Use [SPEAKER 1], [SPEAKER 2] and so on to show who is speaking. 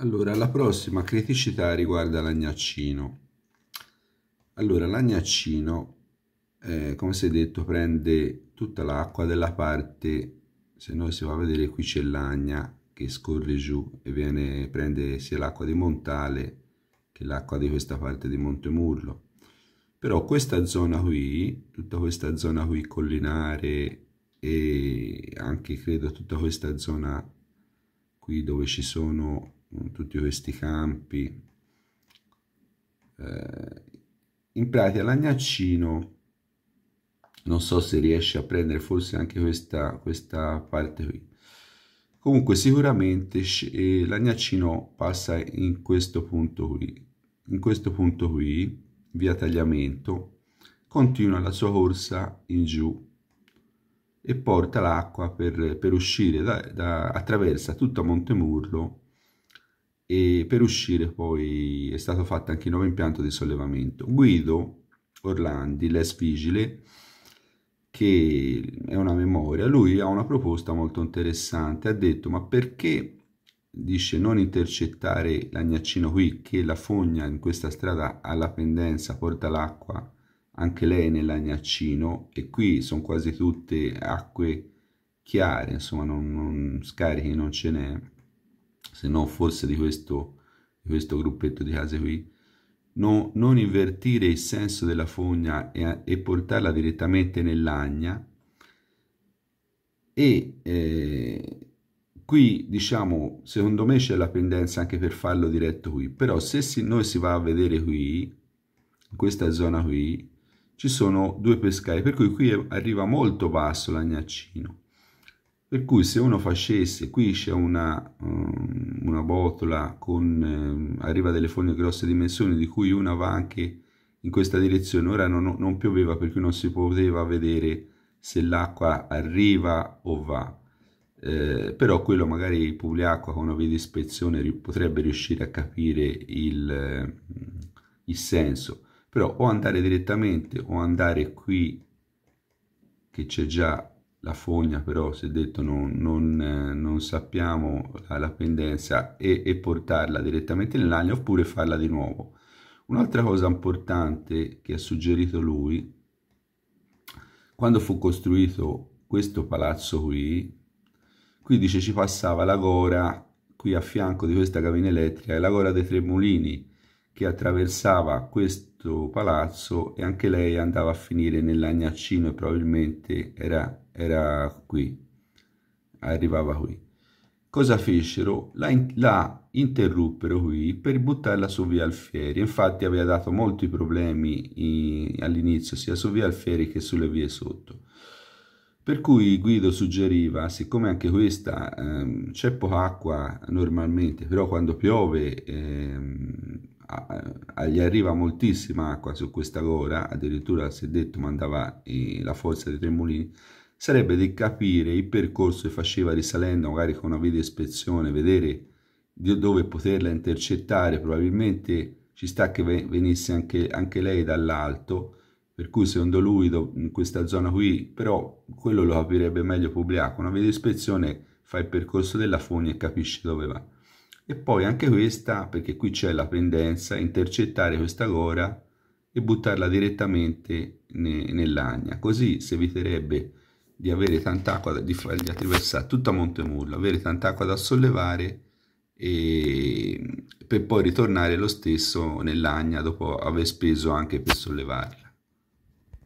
[SPEAKER 1] Allora, la prossima criticità riguarda l'agnaccino. Allora, l'agnaccino, eh, come si è detto, prende tutta l'acqua della parte, se noi si va a vedere qui c'è l'agna che scorre giù e viene, prende sia l'acqua di Montale che l'acqua di questa parte di Montemurlo. Però questa zona qui, tutta questa zona qui collinare e anche credo tutta questa zona qui dove ci sono tutti questi campi. Eh, in pratica l'agnaccino, non so se riesce a prendere forse anche questa, questa parte qui. Comunque sicuramente eh, l'agnaccino passa in questo punto qui. In questo punto qui, via tagliamento, continua la sua corsa in giù e porta l'acqua per, per uscire, da, da, attraversa tutta Montemurlo e per uscire poi è stato fatto anche il nuovo impianto di sollevamento. Guido Orlandi, l'ex vigile, che è una memoria, lui ha una proposta molto interessante, ha detto ma perché dice non intercettare l'agnaccino qui che la fogna in questa strada alla pendenza porta l'acqua anche lei nell'agnaccino e qui sono quasi tutte acque chiare insomma non, non scarichi non ce n'è se non fosse di questo, di questo gruppetto di case qui, no, non invertire il senso della fogna e, e portarla direttamente nell'agna e eh, qui diciamo secondo me c'è la pendenza anche per farlo diretto qui però se si, noi si va a vedere qui in questa zona qui ci sono due pescai per cui qui arriva molto basso l'agnaccino per cui se uno facesse, qui c'è una, um, una, botola con, ehm, arriva delle foglie grosse dimensioni, di cui una va anche in questa direzione, ora non, non pioveva perché non si poteva vedere se l'acqua arriva o va, eh, però quello magari il Publiacqua con una video ispezione potrebbe riuscire a capire il, mm, il senso, però o andare direttamente o andare qui che c'è già la fogna però, si è detto, non, non, eh, non sappiamo la pendenza e, e portarla direttamente nell'agno oppure farla di nuovo. Un'altra cosa importante che ha suggerito lui, quando fu costruito questo palazzo qui, qui dice ci passava la gora, qui a fianco di questa cabina elettrica, è la gora dei Tre Mulini, che attraversava questo questo palazzo e anche lei andava a finire nell'agnaccino e probabilmente era, era qui, arrivava qui. Cosa fecero? La, in, la interruppero qui per buttarla su via Alfieri, infatti aveva dato molti problemi all'inizio sia su via Alfieri che sulle vie sotto. Per cui Guido suggeriva, siccome anche questa ehm, c'è poca acqua normalmente, però quando piove ehm, gli arriva moltissima acqua su questa gora, addirittura si è detto mandava la forza dei tremolini, sarebbe di capire il percorso che faceva risalendo magari con una video ispezione, vedere dove poterla intercettare, probabilmente ci sta che venisse anche, anche lei dall'alto, per cui secondo lui in questa zona qui, però quello lo capirebbe meglio Publiaco, una video ispezione fa il percorso della fogna e capisce dove va e poi anche questa, perché qui c'è la pendenza, intercettare questa gora e buttarla direttamente ne, nell'agna. Così si eviterebbe di avere tant'acqua, di, fargli attraversare tutta Montemurlo, avere tant'acqua da sollevare e per poi ritornare lo stesso nell'agna dopo aver speso anche per sollevarla.